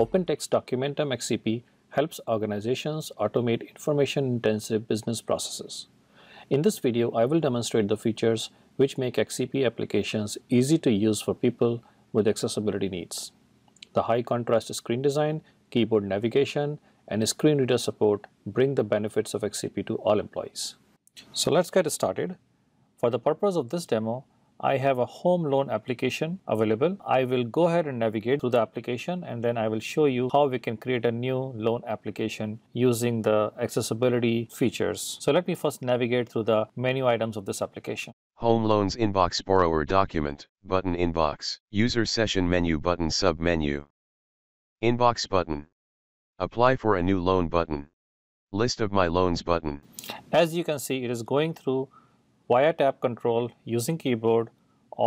OpenText Documentum XCP helps organizations automate information-intensive business processes. In this video, I will demonstrate the features which make XCP applications easy to use for people with accessibility needs. The high contrast screen design, keyboard navigation, and screen reader support bring the benefits of XCP to all employees. So let's get started. For the purpose of this demo, I have a home loan application available. I will go ahead and navigate through the application and then I will show you how we can create a new loan application using the accessibility features. So let me first navigate through the menu items of this application. Home Loans Inbox Borrower Document, Button Inbox, User Session Menu Button Sub-Menu, Inbox Button, Apply for a New Loan Button, List of My Loans Button. As you can see, it is going through via tab control using keyboard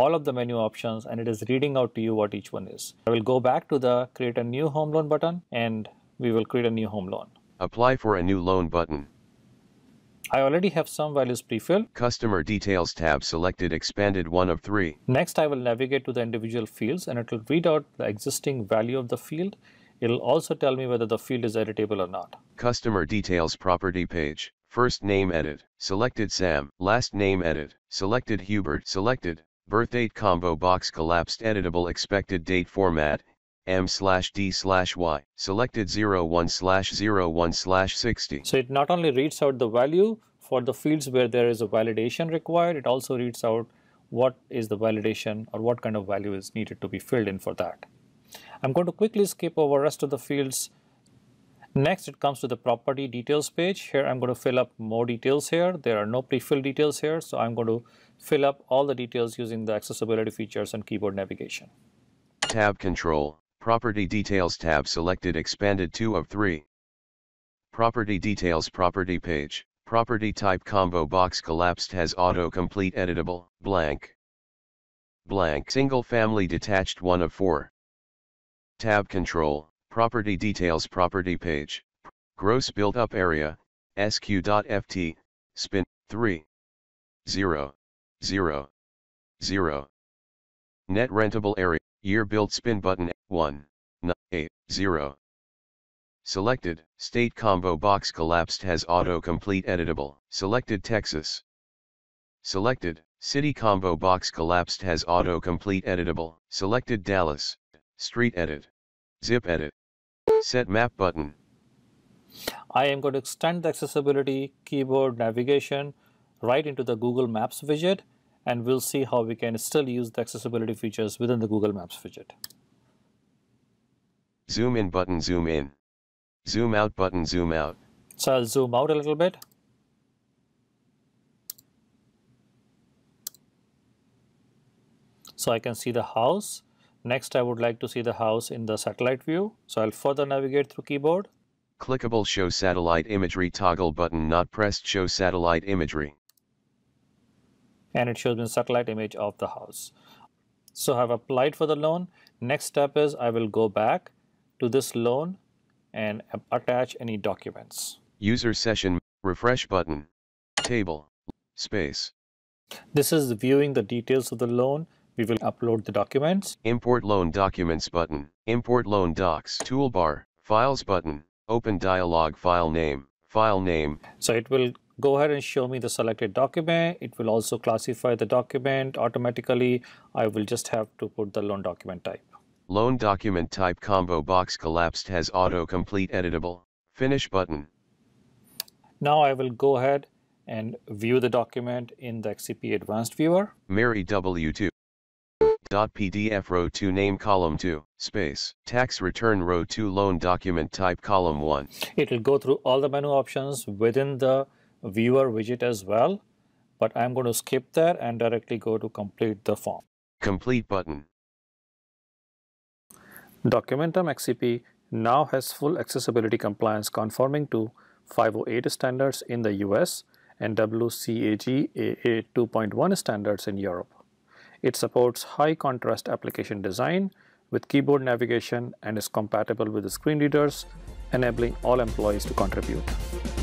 all of the menu options and it is reading out to you what each one is. I will go back to the create a new home loan button and we will create a new home loan. Apply for a new loan button. I already have some values pre-filled. Customer details tab selected expanded one of three. Next I will navigate to the individual fields and it will read out the existing value of the field. It'll also tell me whether the field is editable or not. Customer details property page. First name edit, selected Sam. Last name edit, selected Hubert. Selected, birth date combo box collapsed editable expected date format, M slash D slash Y. Selected 01 slash 01 slash 60. So it not only reads out the value for the fields where there is a validation required, it also reads out what is the validation or what kind of value is needed to be filled in for that. I'm going to quickly skip over rest of the fields Next, it comes to the property details page. Here, I'm going to fill up more details here. There are no pre-filled details here, so I'm going to fill up all the details using the accessibility features and keyboard navigation. Tab control, property details tab selected expanded 2 of 3. Property details property page, property type combo box collapsed has auto complete editable, blank, blank single family detached 1 of 4. Tab control, Property details property page, gross built up area, sq.ft, spin, 3, 0, 0, 0. Net rentable area, year built spin button, 1, 9, 8, 0. Selected, state combo box collapsed has auto complete editable. Selected Texas. Selected, city combo box collapsed has auto complete editable. Selected Dallas, street edit, zip edit. Set map button. I am going to extend the accessibility keyboard navigation right into the Google Maps widget and we'll see how we can still use the accessibility features within the Google Maps widget. Zoom in button zoom in. Zoom out button zoom out. So I'll zoom out a little bit. So I can see the house Next, I would like to see the house in the satellite view, so I'll further navigate through keyboard. Clickable Show Satellite Imagery toggle button not pressed Show Satellite Imagery. And it shows me satellite image of the house. So I've applied for the loan. Next step is I will go back to this loan and attach any documents. User session refresh button table space. This is viewing the details of the loan we will upload the documents. Import loan documents button. Import loan docs. Toolbar. Files button. Open dialog file name. File name. So it will go ahead and show me the selected document. It will also classify the document automatically. I will just have to put the loan document type. Loan document type combo box collapsed has auto complete editable. Finish button. Now I will go ahead and view the document in the XCP Advanced Viewer. Mary W2. .pdf row 2 name column 2 space tax return row 2 loan document type column 1. It will go through all the menu options within the viewer widget as well but I'm going to skip that and directly go to complete the form. Complete button. Documentum XCP now has full accessibility compliance conforming to 508 standards in the US and WCAG AA 2.1 standards in Europe. It supports high contrast application design with keyboard navigation and is compatible with the screen readers, enabling all employees to contribute.